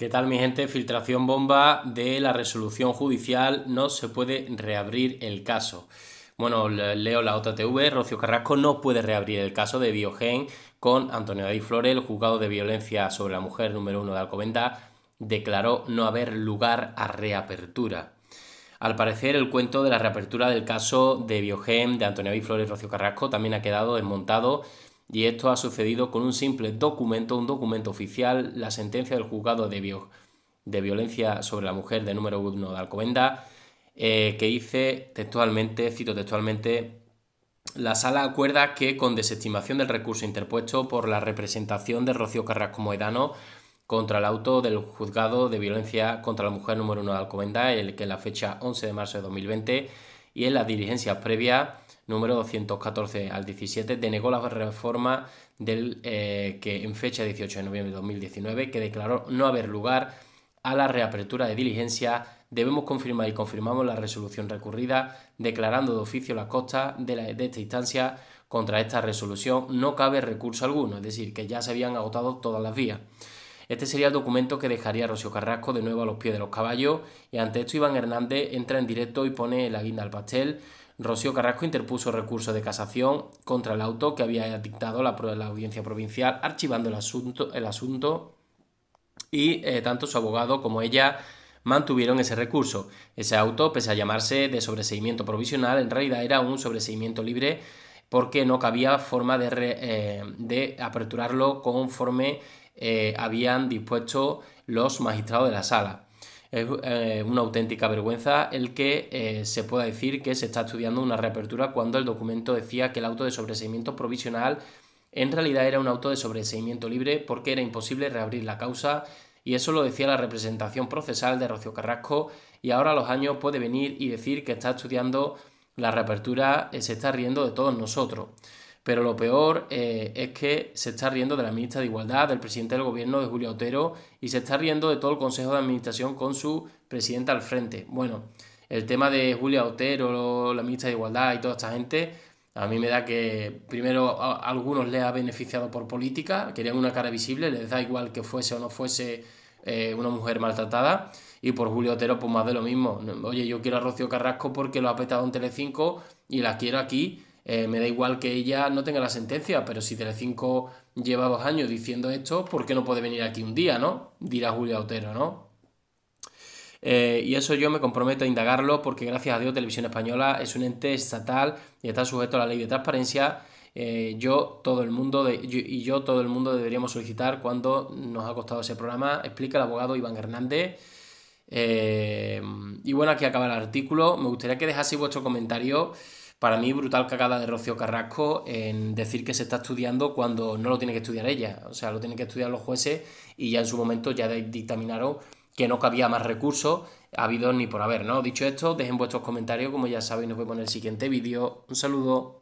¿Qué tal mi gente? Filtración bomba de la resolución judicial, no se puede reabrir el caso. Bueno, leo la TV. Rocío Carrasco no puede reabrir el caso de Biogen con Antonio David Flores, el juzgado de violencia sobre la mujer número uno de Alcobenda, declaró no haber lugar a reapertura. Al parecer, el cuento de la reapertura del caso de Biogen de Antonio David Flores y Rocío Carrasco también ha quedado desmontado y esto ha sucedido con un simple documento, un documento oficial, la sentencia del juzgado de, violencia sobre la mujer de número 1 de Alcobenda, eh, que dice textualmente, cito textualmente, la sala acuerda que con desestimación del recurso interpuesto por la representación de Rocío Carrasco Moedano contra el auto del juzgado de violencia contra la mujer número 1 de Alcobenda, el que en la fecha 11 de marzo de 2020 y en las diligencias previas número 214 al 17, denegó la reforma del eh, que en fecha 18 de noviembre de 2019, que declaró no haber lugar a la reapertura de diligencia, debemos confirmar y confirmamos la resolución recurrida, declarando de oficio la costas de, esta instancia contra esta resolución no cabe recurso alguno, es decir, que ya se habían agotado todas las vías. Este sería el documento que dejaría Rocío Carrasco de nuevo a los pies de los caballos y ante esto Iván Hernández entra en directo y pone la guinda al pastel. Rocío Carrasco interpuso recurso de casación contra el auto que había dictado la, audiencia provincial, archivando el asunto, y eh, tanto su abogado como ella mantuvieron ese recurso. Ese auto, pese a llamarse de sobreseimiento provisional, en realidad era un sobreseimiento libre porque no cabía forma de, eh, aperturarlo conforme eh, habían dispuesto los magistrados de la sala. Es eh, una auténtica vergüenza el que eh, se pueda decir que se está estudiando una reapertura cuando el documento decía que el auto de sobreseimiento provisional en realidad era un auto de sobreseimiento libre porque era imposible reabrir la causa y eso lo decía la representación procesal de Rocío Carrasco y ahora a los años puede venir y decir que está estudiando la reapertura, eh, se está riendo de todos nosotros. Pero lo peor eh, es que se está riendo de la ministra de Igualdad, del presidente del gobierno, de Julia Otero, y se está riendo de todo el Consejo de Administración con su presidenta al frente. Bueno, el tema de Julia Otero, la ministra de Igualdad y toda esta gente, a mí me da que primero a algunos le ha beneficiado por política, querían una cara visible, les da igual que fuese o no fuese eh, una mujer maltratada. Y por Julio Otero, pues más de lo mismo. Oye, yo quiero a Rocío Carrasco porque lo ha petado en Telecinco y la quiero aquí eh, me da igual que ella no tenga la sentencia, pero si Telecinco lleva dos años diciendo esto, ¿por qué no puede venir aquí un día, no? Dirá Julia Otero, ¿no? Eh, y eso yo me comprometo a indagarlo porque gracias a Dios Televisión Española es un ente estatal y está sujeto a la ley de transparencia. Eh, yo, todo el mundo y yo, todo el mundo deberíamos solicitar cuando nos ha costado ese programa, explica el abogado Iván Hernández. y bueno, aquí acaba el artículo. Me gustaría que dejase vuestro comentario. Para mí, brutal cagada de Rocío Carrasco en decir que se está estudiando cuando no lo tiene que estudiar ella. O sea, lo tienen que estudiar los jueces y ya en su momento ya dictaminaron que no cabía más recursos habido ni por haber, ¿no? Dicho esto, dejen vuestros comentarios, como ya sabéis, nos vemos en el siguiente vídeo. Un saludo.